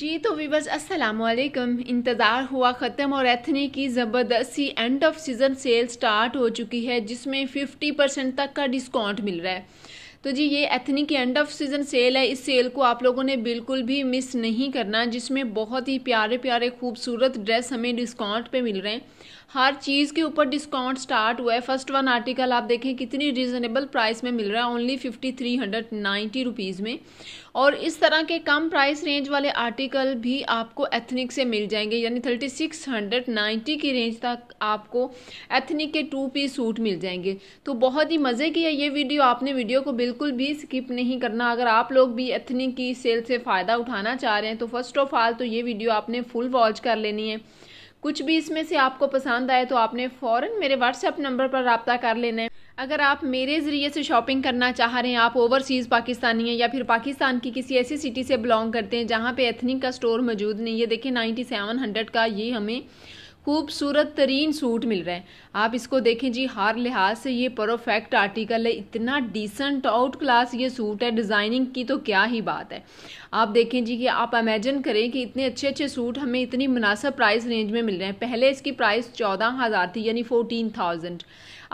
जी तो वीवर्स अस्सलाम वालेकुम इंतज़ार हुआ ख़त्म और एथनी की ज़बरदस्ती end of season sale start हो चुकी है जिसमें 50 परसेंट तक का डिस्काउंट मिल रहा है तो जी ये एथनी की एंड ऑफ सीज़न सेल है इस सेल को आप लोगों ने बिल्कुल भी मिस नहीं करना जिसमें बहुत ही प्यारे प्यारे खूबसूरत ड्रेस हमें डिस्काउंट पर मिल रहे हैं हर चीज़ के ऊपर डिस्काउंट स्टार्ट हुआ है फर्स्ट वन आर्टिकल आप देखें कितनी रीज़नेबल प्राइस में मिल रहा है only fifty three hundred ninety rupees में और इस तरह के कम प्राइस रेंज वाले आर्टिकल भी आपको एथनिक से मिल जाएंगे यानी थर्टी सिक्स हंड्रेड नाइन्टी की रेंज तक आपको एथनिक के टू पीस सूट मिल जाएंगे तो बहुत ही मज़े की है ये वीडियो आपने वीडियो को बिल्कुल भी स्किप नहीं करना अगर आप लोग भी एथनिक की सेल से फ़ायदा उठाना चाह रहे हैं तो फर्स्ट ऑफ ऑल तो ये वीडियो आपने फुल वॉच कर लेनी है कुछ भी इसमें से आपको पसंद आए तो आपने फ़ौर मेरे व्हाट्सएप नंबर पर रबता कर लेना है अगर आप मेरे ज़रिए से शॉपिंग करना चाह रहे हैं आप ओवरसीज़ पाकिस्तानी हैं या फिर पाकिस्तान की किसी ऐसी सिटी से बिलोंग करते हैं जहाँ पे एथनिक का स्टोर मौजूद नहीं है देखिए नाइन्टी सेवन हंड्रेड का ये हमें खूबसूरत तरीन सूट मिल रहे हैं आप इसको देखें जी हर लिहाज से ये परफेक्ट आर्टिकल है इतना डिसेंट आउट क्लास ये सूट है डिज़ाइनिंग की तो क्या ही बात है आप देखें जी कि आप अमेजन करें कि इतने अच्छे अच्छे सूट हमें इतनी मुनासब प्राइस रेंज में मिल रहे हैं पहले इसकी प्राइस चौदह हज़ार थी यानी फ़ोटीन थाउजेंड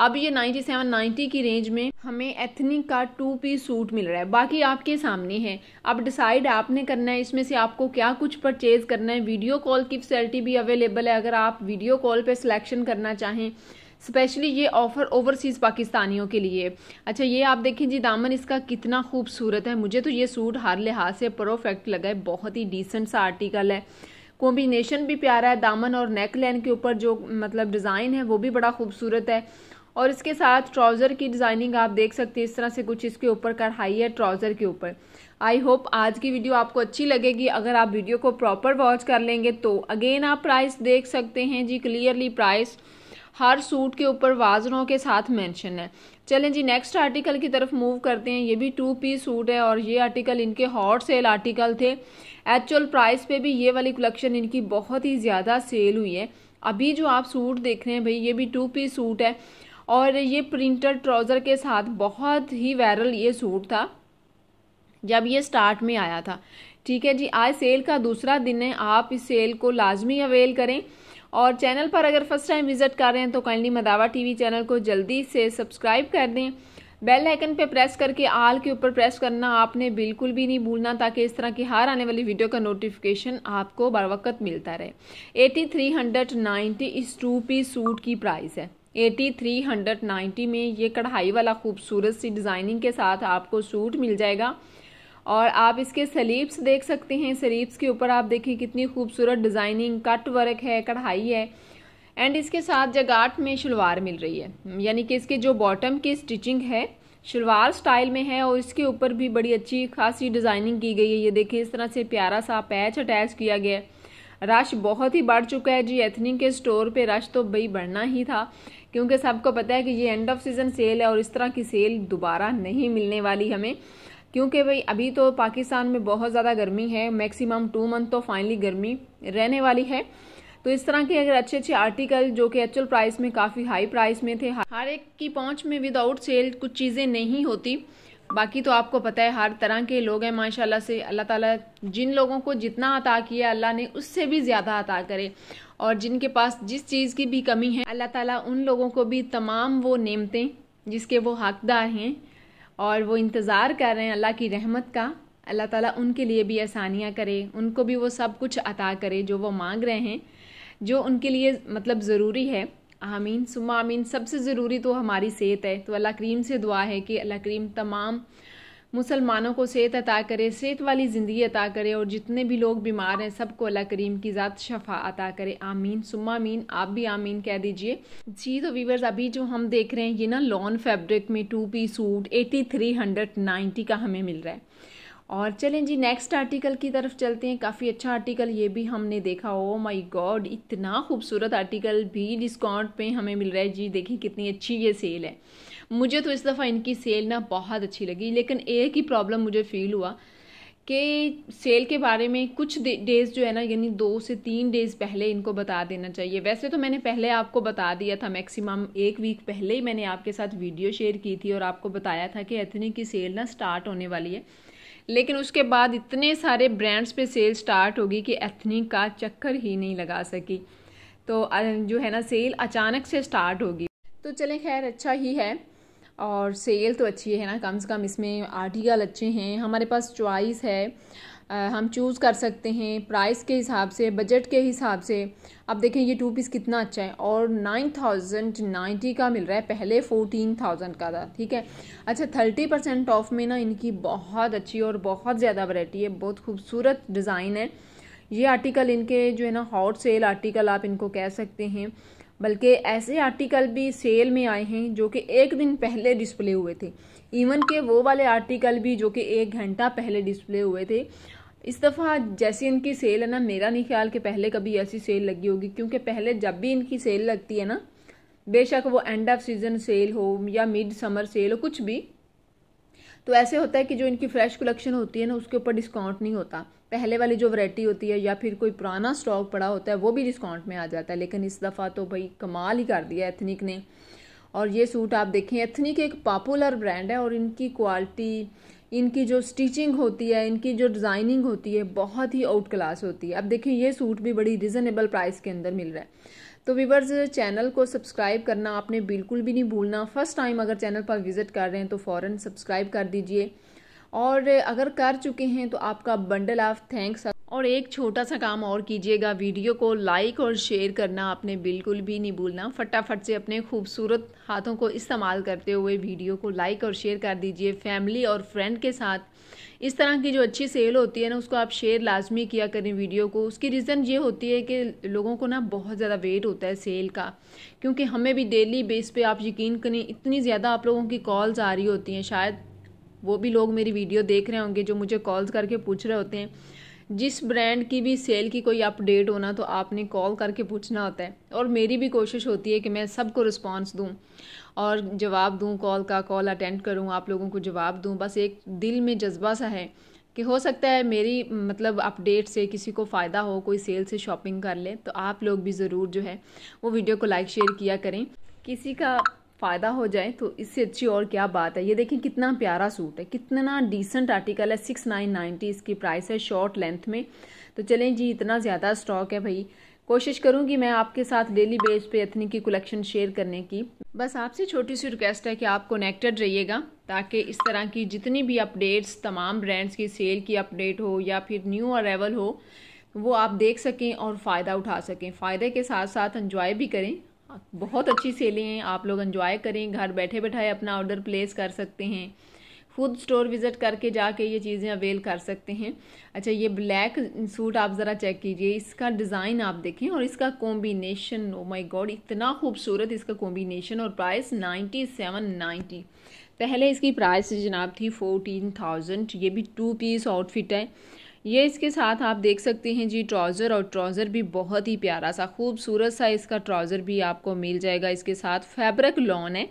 अब ये 97 90 की रेंज में हमें एथनिक का टू पीस सूट मिल रहा है बाकी आपके सामने है अब डिसाइड आपने करना है इसमें से आपको क्या कुछ परचेज करना है वीडियो कॉल की फैसिलिटी भी अवेलेबल है अगर आप वीडियो कॉल पर सिलेक्शन करना चाहें स्पेशली ये ऑफ़र ओवरसीज़ पाकिस्तानियों के लिए अच्छा ये आप देखें जी दामन इसका कितना खूबसूरत है मुझे तो ये सूट हर लिहाज से परफेक्ट लगा है बहुत ही डिसेंट सा आर्टिकल है कॉम्बिनेशन भी प्यारा है दामन और नेक लाइन के ऊपर जो मतलब डिज़ाइन है वो भी बड़ा खूबसूरत है और इसके साथ ट्राउज़र की डिज़ाइनिंग आप देख सकते हैं इस तरह से कुछ इसके ऊपर कढ़ाई है ट्राउज़र के ऊपर आई होप आज की वीडियो आपको अच्छी लगेगी अगर आप वीडियो को प्रॉपर वॉच कर लेंगे तो अगेन आप प्राइस देख सकते हैं जी क्लियरली प्राइस हर सूट के ऊपर वाजनों के साथ मेंशन है चलें जी नेक्स्ट आर्टिकल की तरफ मूव करते हैं ये भी टू पीस सूट है और ये आर्टिकल इनके हॉट सेल आर्टिकल थे एक्चुअल प्राइस पे भी ये वाली कलेक्शन इनकी बहुत ही ज़्यादा सेल हुई है अभी जो आप सूट देख रहे हैं भाई ये भी टू पीस सूट है और ये प्रिंटर ट्राउज़र के साथ बहुत ही वायरल ये सूट था जब ये स्टार्ट में आया था ठीक है जी आज सेल का दूसरा दिन है आप इस सेल को लाजमी अवेल करें और चैनल पर अगर फर्स्ट टाइम विज़िट कर रहे हैं तो काइंडली मदावा टीवी चैनल को जल्दी से सब्सक्राइब कर दें बेल आइकन पे प्रेस करके आल के ऊपर प्रेस करना आपने बिल्कुल भी नहीं भूलना ताकि इस तरह की हर आने वाली वीडियो का नोटिफिकेशन आपको बर वक्त मिलता रहे एटी थ्री हंड्रेड नाइन्टी इस टू पी सूट की प्राइस है एटी थ्री हंड्रेड नाइन्टी में ये कढ़ाई वाला खूबसूरत सी डिज़ाइनिंग के साथ आपको सूट मिल जाएगा और आप इसके सलीब्स देख सकते हैं सलीब्स के ऊपर आप देखें कितनी खूबसूरत डिज़ाइनिंग कट वर्क है कढ़ाई है एंड इसके साथ जगाट में शलवार मिल रही है यानी कि इसके जो बॉटम की स्टिचिंग है शलवार स्टाइल में है और इसके ऊपर भी बड़ी अच्छी खासी डिज़ाइनिंग की गई है ये देखिए इस तरह से प्यारा सा पैच अटैच किया गया है रश बहुत ही बढ़ चुका है जी एथनिक के स्टोर पे रश तो भाई बढ़ना ही था क्योंकि सबको पता है कि ये एंड ऑफ सीज़न सेल है और इस तरह की सेल दोबारा नहीं मिलने वाली हमें क्योंकि भाई अभी तो पाकिस्तान में बहुत ज़्यादा गर्मी है मैक्सिमम टू मंथ तो फाइनली गर्मी रहने वाली है तो इस तरह के अगर अच्छे अच्छे आर्टिकल जो कि एक्चुअल प्राइस में काफ़ी हाई प्राइस में थे हर एक की पहुंच में विदाउट सेल कुछ चीज़ें नहीं होती बाकी तो आपको पता है हर तरह के लोग हैं माशाल्लाह से अल्लाह ताला जिन लोगों को जितना अता किया अल्लाह ने उससे भी ज़्यादा अता करे और जिनके पास जिस चीज़ की भी कमी है अल्लाह ताला उन लोगों को भी तमाम वो नेमतें जिसके वो हकदार हैं और वो इंतज़ार कर रहे हैं अल्लाह की रहमत का अल्लाह ताला उनके लिए भी आसानियाँ करे उनको भी वो सब कुछ अता करे जो वो मांग रहे हैं जो उनके लिए मतलब ज़रूरी है आमीन सुमा आमीन सबसे ज़रूरी तो हमारी सेहत है तो अल्लाह करीम से दुआ है कि अल्लाह करीम तमाम मुसलमानों को सेहत अता करे सेहत वाली ज़िंदगी अता करे और जितने भी लोग बीमार हैं सबको अल्लाह करीम की ज़ात शफा अता करे आमीन सुमा आमीन आप भी आमीन कह दीजिए जी तो वीवर्स अभी जो हम देख रहे हैं ये ना लॉन फैब्रिक में two P suit eighty three hundred ninety का हमें मिल रहा है और चलें जी नेक्स्ट आर्टिकल की तरफ चलते हैं काफ़ी अच्छा आर्टिकल ये भी हमने देखा ओ माय गॉड इतना खूबसूरत आर्टिकल भी डिस्काउंट पे हमें मिल रहा है जी देखिए कितनी अच्छी ये सेल है मुझे तो इस दफ़ा इनकी सेल ना बहुत अच्छी लगी लेकिन एक ही प्रॉब्लम मुझे फील हुआ कि सेल के बारे में कुछ डेज़ जो है ना यानी दो से तीन डेज़ पहले इनको बता देना चाहिए वैसे तो मैंने पहले आपको बता दिया था मैक्सिमम एक वीक पहले ही मैंने आपके साथ वीडियो शेयर की थी और आपको बताया था कि एथनी की सेल ना स्टार्ट होने वाली है लेकिन उसके बाद इतने सारे ब्रांड्स पे सेल स्टार्ट होगी कि एथनी का चक्कर ही नहीं लगा सकी तो जो है ना सेल अचानक से स्टार्ट होगी तो चले खैर अच्छा ही है और सेल तो अच्छी है ना कम से कम इसमें आर्टिकल अच्छे हैं हमारे पास चॉइस है आ, हम चूज़ कर सकते हैं प्राइस के हिसाब से बजट के हिसाब से अब देखें ये टू पीस कितना अच्छा है और नाइन थाउजेंड नाइन्टी का मिल रहा है पहले फोर्टीन थाउजेंड का था ठीक है अच्छा थर्टी परसेंट ऑफ में ना इनकी बहुत अच्छी और बहुत ज़्यादा वैरायटी है बहुत खूबसूरत डिज़ाइन है ये आर्टिकल इनके जो है ना हॉट सेल आर्टिकल आप इनको कह सकते हैं बल्कि ऐसे आर्टिकल भी सेल में आए हैं जो कि एक दिन पहले डिस्प्ले हुए थे इवन के वो वाले आर्टिकल भी जो कि एक घंटा पहले डिस्प्ले हुए थे इस दफ़ा जैसी इनकी सेल है ना मेरा नहीं ख्याल कि पहले कभी ऐसी सेल लगी होगी क्योंकि पहले जब भी इनकी सेल लगती है ना बेशक वो एंड ऑफ सीज़न सेल हो या मिड समर सेल हो कुछ भी तो ऐसे होता है कि जो इनकी फ्रेश कलेक्शन होती है ना उसके ऊपर डिस्काउंट नहीं होता पहले वाली जो वैरायटी होती है या फिर कोई पुराना स्टॉक पड़ा होता है वो भी डिस्काउंट में आ जाता है लेकिन इस दफ़ा तो भाई कमाल ही कर दिया एथनिक ने और ये सूट आप देखें एथनिक एक पॉपुलर ब्रांड है और इनकी क्वालिटी इनकी जो स्टिचिंग होती है इनकी जो डिज़ाइनिंग होती है बहुत ही आउट क्लास होती है अब देखें ये सूट भी बड़ी रिजनेबल प्राइस के अंदर मिल रहा है तो वीवर्स चैनल को सब्सक्राइब करना आपने बिल्कुल भी नहीं भूलना फर्स्ट टाइम अगर चैनल पर विज़िट कर रहे हैं तो फ़ौर सब्सक्राइब कर दीजिए और अगर कर चुके हैं तो आपका बंडल ऑफ थैंक्स और एक छोटा सा काम और कीजिएगा वीडियो को लाइक और शेयर करना आपने बिल्कुल भी नहीं भूलना फटाफट से अपने खूबसूरत हाथों को इस्तेमाल करते हुए वीडियो को लाइक और शेयर कर दीजिए फैमिली और फ्रेंड के साथ इस तरह की जो अच्छी सेल होती है ना उसको आप शेयर लाजमी किया करें वीडियो को उसकी रीज़न ये होती है कि लोगों को ना बहुत ज़्यादा वेट होता है सेल का क्योंकि हमें भी डेली बेस पर आप यकीन करें इतनी ज़्यादा आप लोगों की कॉल्स आ रही होती हैं शायद वो भी लोग मेरी वीडियो देख रहे होंगे जो मुझे कॉल्स करके पूछ रहे होते हैं जिस ब्रांड की भी सेल की कोई अपडेट होना तो आपने कॉल करके पूछना होता है और मेरी भी कोशिश होती है कि मैं सबको रिस्पॉन्स दूँ और जवाब दूँ कॉल का कॉल अटेंड करूँ आप लोगों को जवाब दूँ बस एक दिल में जज्बा सा है कि हो सकता है मेरी मतलब अपडेट से किसी को फ़ायदा हो कोई सेल से शॉपिंग कर ले तो आप लोग भी ज़रूर जो है वो वीडियो को लाइक शेयर किया करें किसी का फ़ायदा हो जाए तो इससे अच्छी और क्या बात है ये देखिए कितना प्यारा सूट है कितना डिसेंट आर्टिकल है सिक्स नाइन नाइन्टी इसकी प्राइस है शॉर्ट लेंथ में तो चलें जी इतना ज़्यादा स्टॉक है भाई कोशिश करूंगी मैं आपके साथ डेली बेस पे इतनी की कलेक्शन शेयर करने की बस आपसे छोटी सी रिक्वेस्ट है कि आप कनेक्टेड रहिएगा ताकि इस तरह की जितनी भी अपडेट्स तमाम ब्रांड्स की सेल की अपडेट हो या फिर न्यू अरेवल हो वो आप देख सकें और फ़ायदा उठा सकें फ़ायदे के साथ साथ इन्जॉय भी करें बहुत अच्छी सेलें हैं आप लोग इन्जॉय करें घर बैठे बैठाए अपना ऑर्डर प्लेस कर सकते हैं खुद स्टोर विज़िट करके जाके ये चीज़ें अवेल कर सकते हैं अच्छा ये ब्लैक सूट आप ज़रा चेक कीजिए इसका डिज़ाइन आप देखें और इसका कॉम्बिनेशन ओ माय गॉड इतना खूबसूरत इसका कॉम्बिनेशन और प्राइस नाइन्टी सेवन नाइन्टी पहले इसकी प्राइस जनाब थी फोर्टीन थाउजेंड ये भी टू पीस आउटफिट है ये इसके साथ आप देख सकते हैं जी ट्राउज़र और ट्राउज़र भी बहुत ही प्यारा सा खूबसूरत सा इसका ट्राउज़र भी आपको मिल जाएगा इसके साथ फैब्रिक लॉन है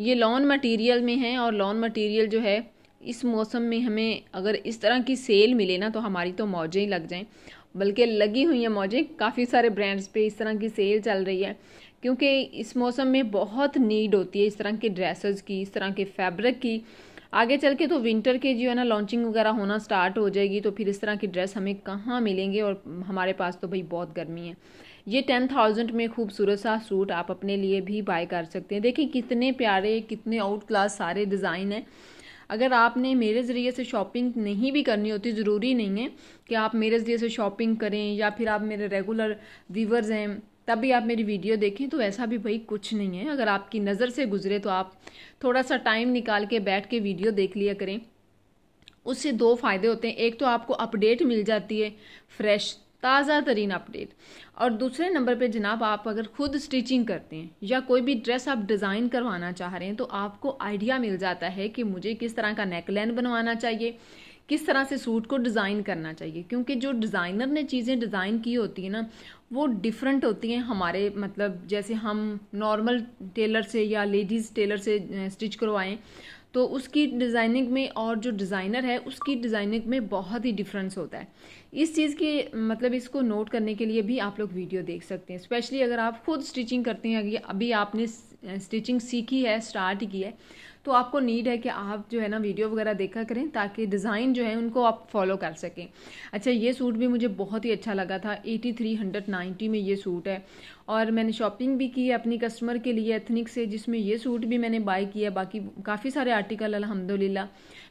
ये लॉन मटेरियल में है और लॉन मटेरियल जो है इस मौसम में हमें अगर इस तरह की सेल मिले ना तो हमारी तो मौजें ही लग जाएं बल्कि लगी हुई हैं मौजें काफ़ी सारे ब्रांड्स पे इस तरह की सेल चल रही है क्योंकि इस मौसम में बहुत नीड होती है इस तरह के ड्रेसेस की इस तरह के फैब्रिक की आगे चल के तो विंटर के जो है ना लॉन्चिंग वगैरह होना स्टार्ट हो जाएगी तो फिर इस तरह की ड्रेस हमें कहाँ मिलेंगे और हमारे पास तो भाई बहुत गर्मी है ये टेन थाउजेंड में खूबसूरत सा सूट आप अपने लिए भी बाय कर सकते हैं देखिए कितने प्यारे कितने आउट क्लास सारे डिज़ाइन हैं अगर आपने मेरे ज़रिए से शॉपिंग नहीं भी करनी होती ज़रूरी नहीं है कि आप मेरे ज़रिए से शॉपिंग करें या फिर आप मेरे रेगुलर व्यूवर्स हैं तब भी आप मेरी वीडियो देखें तो ऐसा भी भाई कुछ नहीं है अगर आपकी नज़र से गुजरे तो आप थोड़ा सा टाइम निकाल के बैठ के वीडियो देख लिया करें उससे दो फ़ायदे होते हैं एक तो आपको अपडेट मिल जाती है फ्रेश ताज़ा तरीन अपडेट और दूसरे नंबर पे जनाब आप अगर ख़ुद स्टिचिंग करते हैं या कोई भी ड्रेस आप डिज़ाइन करवाना चाह रहे हैं तो आपको आइडिया मिल जाता है कि मुझे किस तरह का नेकलाइन बनवाना चाहिए किस तरह से सूट को डिज़ाइन करना चाहिए क्योंकि जो डिज़ाइनर ने चीज़ें डिज़ाइन की होती है ना वो डिफरेंट होती हैं हमारे मतलब जैसे हम नॉर्मल टेलर से या लेडीज़ टेलर से स्टिच करवाएं तो उसकी डिज़ाइनिंग में और जो डिज़ाइनर है उसकी डिज़ाइनिंग में बहुत ही डिफरेंस होता है इस चीज़ के मतलब इसको नोट करने के लिए भी आप लोग वीडियो देख सकते हैं स्पेशली अगर आप खुद स्टिचिंग करते हैं अभी आपने स्टिचिंग सीखी है स्टार्ट की है तो आपको नीड है कि आप जो है ना वीडियो वगैरह देखा करें ताकि डिज़ाइन जो है उनको आप फॉलो कर सकें अच्छा ये सूट भी मुझे बहुत ही अच्छा लगा था एटी थ्री हंड्रेड नाइन्टी में ये सूट है और मैंने शॉपिंग भी की है अपनी कस्टमर के लिए एथनिक से जिसमें ये सूट भी मैंने बाय किया बाकी काफ़ी सारे आर्टिकल अलहमदिल्ला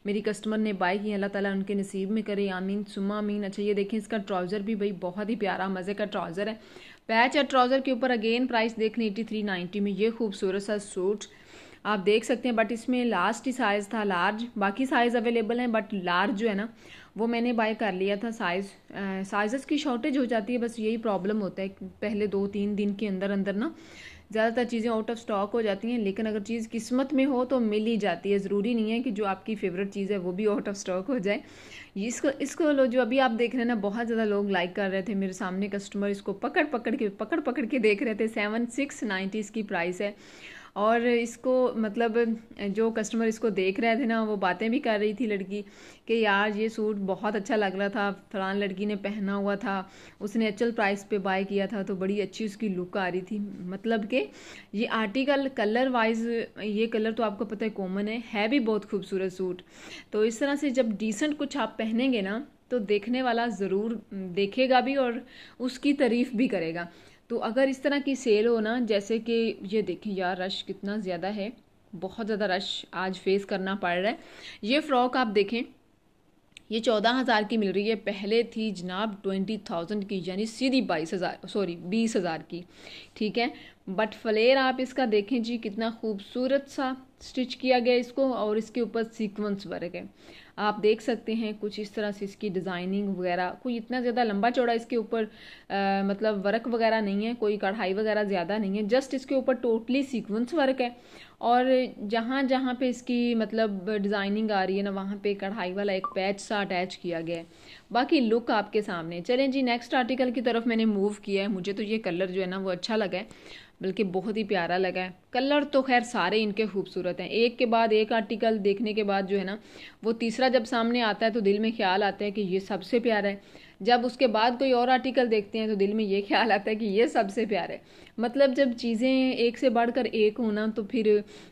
मेरी कस्टमर ने बाय किए अल्लाह ताला उनके नसीब में करे आमीन सुमा आमीन अच्छा ये देखें इसका ट्राउज़र भी भाई बहुत ही प्यारा मज़े का ट्राउज़र है पैच और ट्राउज़र के ऊपर अगेन प्राइस देख लें एटी थ्री नाइन्टी में ये खूबसूरत सा सूट आप देख सकते हैं बट इसमें लास्ट ही साइज़ था लार्ज बाकी साइज़ अवेलेबल हैं बट लार्ज जो है ना वो मैंने बाय कर लिया था साइज़ साइज़ की शॉर्टेज हो जाती है बस यही प्रॉब्लम होता है पहले दो तीन दिन के अंदर अंदर ना ज़्यादातर चीज़ें आउट ऑफ स्टॉक हो जाती हैं लेकिन अगर चीज़ किस्मत में हो तो मिल ही जाती है ज़रूरी नहीं है कि जो आपकी फेवरेट चीज़ है वो भी आउट ऑफ स्टॉक हो जाए इसको इसको लो जो अभी आप देख रहे हैं ना बहुत ज़्यादा लोग लाइक कर रहे थे मेरे सामने कस्टमर इसको पकड़ पकड़ के पकड़ पकड़ के देख रहे थे सेवन सिक्स नाइन्टी इसकी प्राइस है और इसको मतलब जो कस्टमर इसको देख रहे थे ना वो बातें भी कर रही थी लड़की कि यार ये सूट बहुत अच्छा लग रहा था फलान लड़की ने पहना हुआ था उसने एक्चुअल प्राइस पे बाय किया था तो बड़ी अच्छी उसकी लुक आ रही थी मतलब कि ये आर्टिकल कलर वाइज ये कलर तो आपको पता है कॉमन है है भी बहुत खूबसूरत सूट तो इस तरह से जब डिसेंट कुछ आप पहनेंगे ना तो देखने वाला ज़रूर देखेगा भी और उसकी तारीफ़ भी करेगा तो अगर इस तरह की सेल हो ना जैसे कि ये देखें यार रश कितना ज़्यादा है बहुत ज़्यादा रश आज फेस करना पड़ रहा है ये फ़्रॉक आप देखें ये चौदह हज़ार की मिल रही है पहले थी जनाब ट्वेंटी थाउजेंड की यानी सीधी बाईस हज़ार सॉरी बीस हज़ार की ठीक है बट फ्लेयर आप इसका देखें जी कितना खूबसूरत सा स्टिच किया गया इसको और इसके ऊपर सीक्वेंस वर्क है आप देख सकते हैं कुछ इस तरह से इसकी डिज़ाइनिंग वगैरह कोई इतना ज़्यादा लंबा चौड़ा इसके ऊपर मतलब वर्क वगैरह नहीं है कोई कढ़ाई वगैरह ज़्यादा नहीं है जस्ट इसके ऊपर टोटली सीक्वेंस वर्क है और जहाँ जहाँ पे इसकी मतलब डिज़ाइनिंग आ रही है ना वहाँ पे कढ़ाई वाला एक पैच सा अटैच किया गया है बाकी लुक आपके सामने चलें जी नेक्स्ट आर्टिकल की तरफ मैंने मूव किया है मुझे तो ये कलर जो है ना वो अच्छा लगा है बल्कि बहुत ही प्यारा लगा है कलर तो खैर सारे इनके खूबसूरत हैं एक के बाद एक आर्टिकल देखने के बाद जो है ना वो तीसरा जब सामने आता है तो दिल में ख्याल आता है कि ये सबसे प्यारा है जब उसके बाद कोई और आर्टिकल देखते हैं तो दिल में ये ख्याल आता है कि ये सबसे प्यार है मतलब जब चीज़ें एक से बढ़कर एक होना तो फिर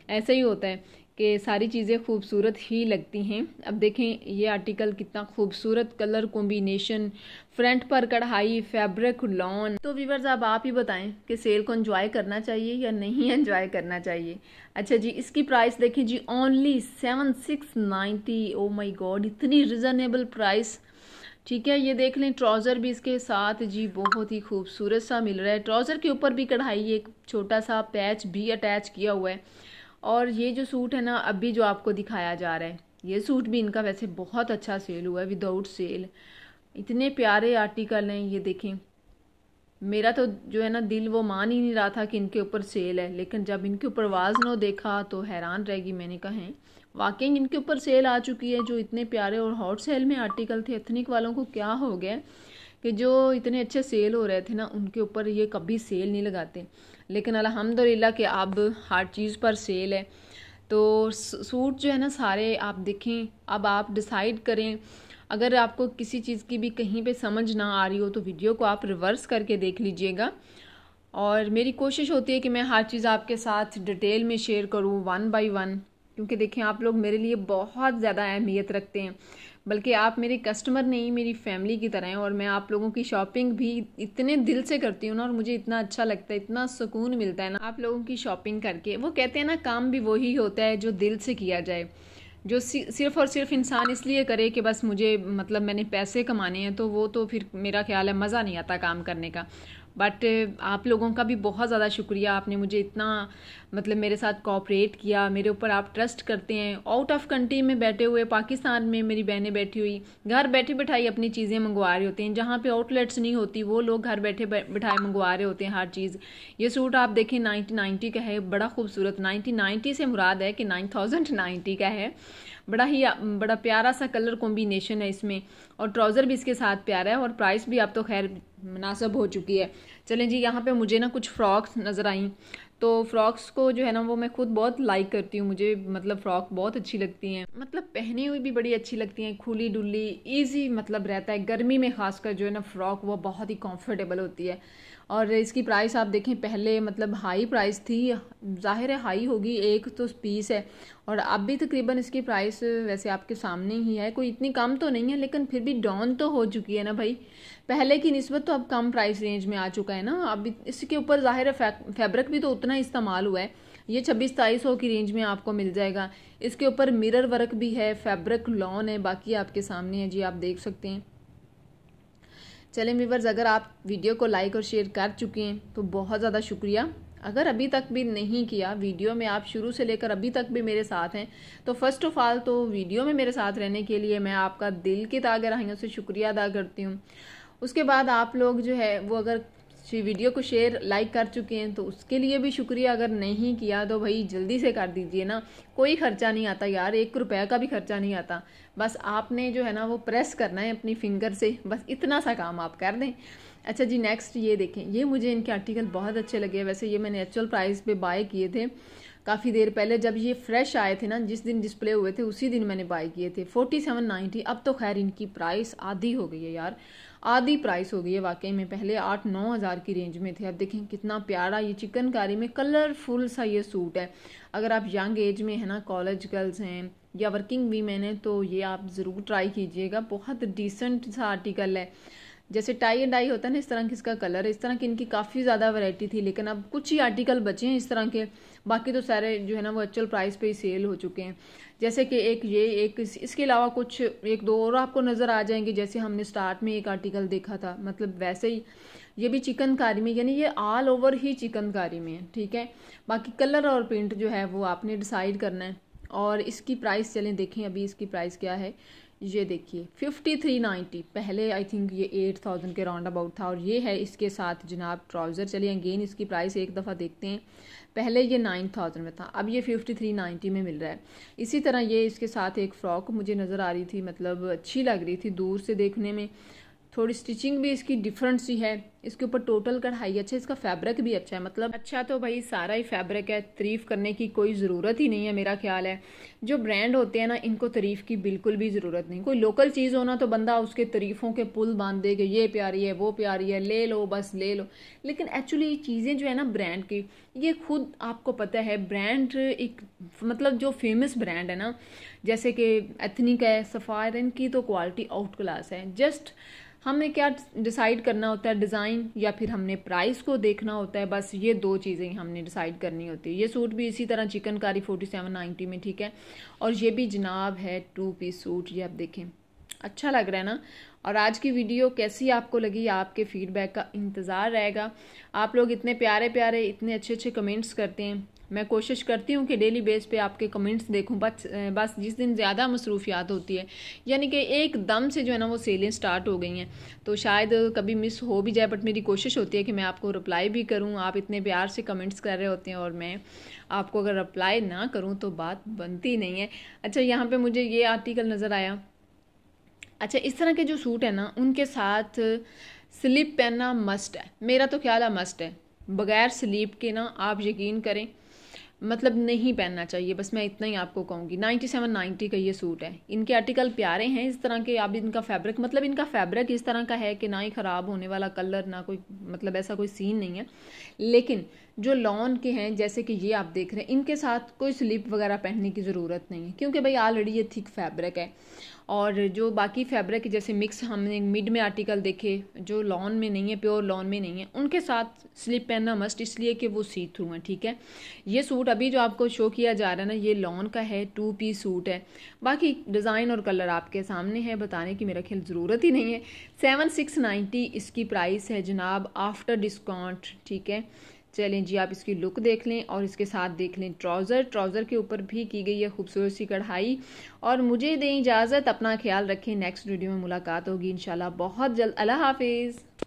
ऐसा ही होता है कि सारी चीज़ें खूबसूरत ही लगती हैं अब देखें ये आर्टिकल कितना खूबसूरत कलर कॉम्बिनेशन फ्रंट पर कढ़ाई फैब्रिक लॉन तो व्यूवर्स अब आप ही बताएं कि सेल को एंजॉय करना चाहिए या नहीं एंजॉय करना चाहिए अच्छा जी इसकी प्राइस देखें जी only seven six ninety oh my god इतनी रिजनेबल प्राइस ठीक है ये देख लें ट्राउज़र भी इसके साथ जी बहुत ही खूबसूरत सा मिल रहा है ट्राउज़र के ऊपर भी कढ़ाई एक छोटा सा पैच भी अटैच किया हुआ है और ये जो सूट है ना अभी जो आपको दिखाया जा रहा है ये सूट भी इनका वैसे बहुत अच्छा सेल हुआ है विदाउट सेल इतने प्यारे आर्टिकल हैं ये देखें मेरा तो जो है ना दिल वो मान ही नहीं रहा था कि इनके ऊपर सेल है लेकिन जब इनके ऊपर वाज देखा तो हैरान रहेगी मैंने कहा है वाकई इनके ऊपर सेल आ चुकी है जो इतने प्यारे और हॉट सेल में आर्टिकल थे एथनिक वालों को क्या हो गया कि जो इतने अच्छे सेल हो रहे थे ना उनके ऊपर ये कभी सेल नहीं लगाते लेकिन अलहमदिल्ला कि अब हर चीज़ पर सेल है तो सूट जो है ना सारे आप देखें अब आप डिसाइड करें अगर आपको किसी चीज़ की भी कहीं पे समझ ना आ रही हो तो वीडियो को आप रिवर्स करके देख लीजिएगा और मेरी कोशिश होती है कि मैं हर चीज़ आपके साथ डिटेल में शेयर करूँ वन बाई वन क्योंकि देखें आप लोग मेरे लिए बहुत ज़्यादा अहमियत रखते हैं बल्कि आप मेरे कस्टमर नहीं मेरी फैमिली की तरह हैं और मैं आप लोगों की शॉपिंग भी इतने दिल से करती हूँ ना और मुझे इतना अच्छा लगता है इतना सुकून मिलता है ना आप लोगों की शॉपिंग करके वो कहते हैं ना काम भी वही होता है जो दिल से किया जाए जो सिर्फ और सिर्फ इंसान इसलिए करे कि बस मुझे मतलब मैंने पैसे कमाने हैं तो वो तो फिर मेरा ख्याल है मज़ा नहीं आता काम करने का बट uh, आप लोगों का भी बहुत ज़्यादा शुक्रिया आपने मुझे इतना मतलब मेरे साथ कॉपरेट किया मेरे ऊपर आप ट्रस्ट करते हैं आउट ऑफ कंट्री में बैठे हुए पाकिस्तान में मेरी बहनें बैठी हुई घर बैठे बैठाई अपनी चीज़ें मंगवा रहे होते हैं जहाँ पे आउटलेट्स नहीं होती वो लोग घर बैठे बैठाए मंगवा रहे होते हैं हर चीज़ ये सूट आप देखें नाइनटीन का है बड़ा खूबसूरत नाइनटीन नाइन्टी से मुराद है कि नाइन थाउजेंड नाइन्टी का है बड़ा ही बड़ा प्यारा सा कलर कॉम्बिनेशन है इसमें और ट्राउज़र भी इसके साथ प्यारा है और प्राइस भी आप तो खैर मुनासब हो चुकी है चलें जी यहाँ पे मुझे ना कुछ फ्रॉक्स नज़र आई तो फ्रॉक्स को जो है ना वो मैं खुद बहुत लाइक करती हूँ मुझे मतलब फ़्रॉक बहुत अच्छी लगती हैं मतलब पहनी हुई भी बड़ी अच्छी लगती हैं खुली डुल्ली इजी मतलब रहता है गर्मी में खासकर जो है ना फ़्रॉक वो बहुत ही कंफर्टेबल होती है और इसकी प्राइस आप देखें पहले मतलब हाई प्राइस थी ज़ाहिर है हाई होगी एक तो पीस है और अब भी तकरीबन इसकी प्राइस वैसे आपके सामने ही है कोई इतनी कम तो नहीं है लेकिन फिर भी डाउन तो हो चुकी है ना भाई पहले की नस्बत तो अब कम प्राइस रेंज में आ चुका है ना अब इसके ऊपर ज़ाहिर है फैब्रिक भी तो उतना इस्तेमाल हुआ है ये छब्बीस सताईस सौ की रेंज में आपको मिल जाएगा इसके ऊपर मिरर वर्क भी है फैब्रिक लॉन है बाकी आपके सामने है जी आप देख सकते हैं चले मीवर्स अगर आप वीडियो को लाइक और शेयर कर चुके हैं तो बहुत ज़्यादा शुक्रिया अगर अभी तक भी नहीं किया वीडियो में आप शुरू से लेकर अभी तक भी मेरे साथ हैं तो फर्स्ट ऑफ ऑल तो वीडियो में मेरे साथ रहने के लिए मैं आपका दिल की तागे रही से शुक्रिया अदा करती हूँ उसके बाद आप लोग जो है वो अगर जी वीडियो को शेयर लाइक कर चुके हैं तो उसके लिए भी शुक्रिया अगर नहीं किया तो भाई जल्दी से कर दीजिए ना कोई ख़र्चा नहीं आता यार एक रुपये का भी ख़र्चा नहीं आता बस आपने जो है ना वो प्रेस करना है अपनी फिंगर से बस इतना सा काम आप कर दें अच्छा जी नेक्स्ट ये देखें ये मुझे इनके आर्टिकल बहुत अच्छे लगे वैसे ये मैंने एक्चुअल प्राइस पर बाय किए थे काफ़ी देर पहले जब ये फ्रेश आए थे ना जिस दिन डिस्प्ले हुए थे उसी दिन मैंने बाय किए थे फोर्टी सेवन नाइन्टी अब तो खैर इनकी प्राइस आधी हो गई है यार आधी प्राइस हो गई है वाकई में पहले आठ नौ हज़ार की रेंज में थे अब देखें कितना प्यारा ये चिकनकारी में कलरफुल सा ये सूट है अगर आप यंग एज में है ना कॉलेज गर्ल्स हैं या वर्किंग वीमेन है तो ये आप ज़रूर ट्राई कीजिएगा बहुत डिसेंट सा आर्टिकल है जैसे टाई एंड आई होता है ना इस तरह की इसका कलर इस तरह की इनकी काफ़ी ज़्यादा वैरायटी थी लेकिन अब कुछ ही आर्टिकल बचे हैं इस तरह के बाकी तो सारे जो है ना वो एक्चुअल प्राइस पे ही सेल हो चुके हैं जैसे कि एक ये एक इसके अलावा कुछ एक दो और आपको नज़र आ जाएंगे जैसे हमने स्टार्ट में एक आर्टिकल देखा था मतलब वैसे ही ये भी चिकनकारी में यानी ये ऑल ओवर ही चिकनकारी में है ठीक है बाकी कलर और प्रिंट जो है वो आपने डिसाइड करना है और इसकी प्राइस चलें देखें अभी इसकी प्राइस क्या है ये देखिए फिफ्टी थ्री नाइन्टी पहले आई थिंक ये एट थाउजेंड के राउंड अबाउट था और ये है इसके साथ जनाब ट्राउज़र चलिए अगेन इसकी प्राइस एक दफ़ा देखते हैं पहले ये नाइन थाउजेंड में था अब ये फिफ्टी थ्री नाइन्टी में मिल रहा है इसी तरह ये इसके साथ एक फ़्रॉक मुझे नज़र आ रही थी मतलब अच्छी लग रही थी दूर से देखने में थोड़ी स्टिचिंग भी इसकी डिफरेंट सी है इसके ऊपर टोटल कढ़ाई अच्छा है इसका फैब्रिक भी अच्छा है मतलब अच्छा तो भाई सारा ही फैब्रिक है तरीफ़ करने की कोई ज़रूरत ही नहीं है मेरा ख्याल है जो ब्रांड होते हैं ना इनको तरीफ़ की बिल्कुल भी ज़रूरत नहीं कोई लोकल चीज़ होना तो बंदा उसके तरीफों के पुल बांध दे कि ये प्यारी है वो प्यारी है ले लो बस ले लो लेकिन एक्चुअली ये चीज़ें जो है ना ब्रांड की ये खुद आपको पता है ब्रांड एक मतलब जो फेमस ब्रांड है ना जैसे कि एथनिक है सफार इनकी तो क्वालिटी आउट क्लास है जस्ट हमें क्या डिसाइड करना होता है डिज़ाइन डिज़ाइन या फिर हमने प्राइस को देखना होता है बस ये दो चीज़ें हमने डिसाइड करनी होती है ये सूट भी इसी तरह चिकनकारी फोर्टी सेवन नाइन्टी में ठीक है और ये भी जनाब है टू पीस सूट ये आप देखें अच्छा लग रहा है ना और आज की वीडियो कैसी आपको लगी आपके फीडबैक का इंतज़ार रहेगा आप लोग इतने प्यारे प्यारे इतने अच्छे अच्छे कमेंट्स करते हैं मैं कोशिश करती हूँ कि डेली बेस पे आपके कमेंट्स देखूँ बस बस जिस दिन ज़्यादा मसरूफियात होती है यानी कि एकदम से जो है ना वो सेलें स्टार्ट हो गई हैं तो शायद कभी मिस हो भी जाए बट मेरी कोशिश होती है कि मैं आपको रिप्लाई भी करूँ आप इतने प्यार से कमेंट्स कर रहे होते हैं और मैं आपको अगर रिप्लाई ना करूँ तो बात बनती नहीं है अच्छा यहाँ पर मुझे ये आर्टिकल नज़र आया अच्छा इस तरह के जो सूट हैं ना उनके साथ स्लीप पहनना मस्ट है मेरा तो ख्याल है मस्ट है बग़ैर स्लीप के ना आप यकीन करें मतलब नहीं पहनना चाहिए बस मैं इतना ही आपको कहूँगी नाइन्टी सेवन नाइन्टी का ये सूट है इनके आर्टिकल प्यारे हैं इस तरह के आप इनका फैब्रिक मतलब इनका फैब्रिक इस तरह का है कि ना ही ख़राब होने वाला कलर ना कोई मतलब ऐसा कोई सीन नहीं है लेकिन जो लॉन के हैं जैसे कि ये आप देख रहे हैं इनके साथ कोई स्लिप वगैरह पहनने की ज़रूरत नहीं है क्योंकि भाई ऑलरेडी ये थिक फैब्रिक है और जो बाकी फैब्रिक जैसे मिक्स हमने मिड में आर्टिकल देखे जो लॉन में नहीं है प्योर लॉन में नहीं है उनके साथ स्लिप पहनना मस्ट इसलिए कि वो सी थ्रू हैं ठीक है ये सूट अभी जो आपको शो किया जा रहा है ना ये लॉन का है टू पी सूट है बाकी डिज़ाइन और कलर आपके सामने है बताने की मेरा ख्याल ज़रूरत ही नहीं है सेवन सिक्स नाइन्टी इसकी प्राइस है जनाब आफ्टर डिस्काउंट ठीक है चलें जी आप इसकी लुक देख लें और इसके साथ देख लें ट्राउज़र ट्राउज़र के ऊपर भी की गई है खूबसूरत सी कढ़ाई और मुझे दें इजाज़त अपना ख्याल रखें नेक्स्ट वीडियो में मुलाकात होगी इन बहुत जल्द अल्लाह हाफिज़